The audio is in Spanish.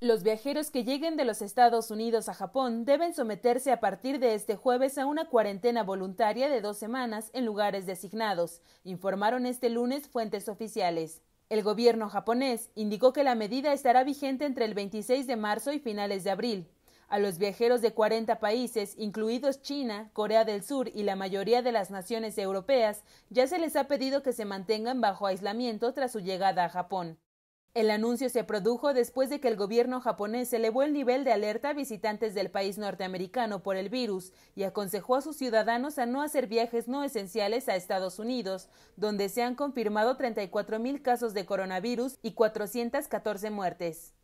Los viajeros que lleguen de los Estados Unidos a Japón deben someterse a partir de este jueves a una cuarentena voluntaria de dos semanas en lugares designados, informaron este lunes fuentes oficiales. El gobierno japonés indicó que la medida estará vigente entre el 26 de marzo y finales de abril. A los viajeros de 40 países, incluidos China, Corea del Sur y la mayoría de las naciones europeas, ya se les ha pedido que se mantengan bajo aislamiento tras su llegada a Japón. El anuncio se produjo después de que el gobierno japonés elevó el nivel de alerta a visitantes del país norteamericano por el virus y aconsejó a sus ciudadanos a no hacer viajes no esenciales a Estados Unidos, donde se han confirmado 34.000 casos de coronavirus y 414 muertes.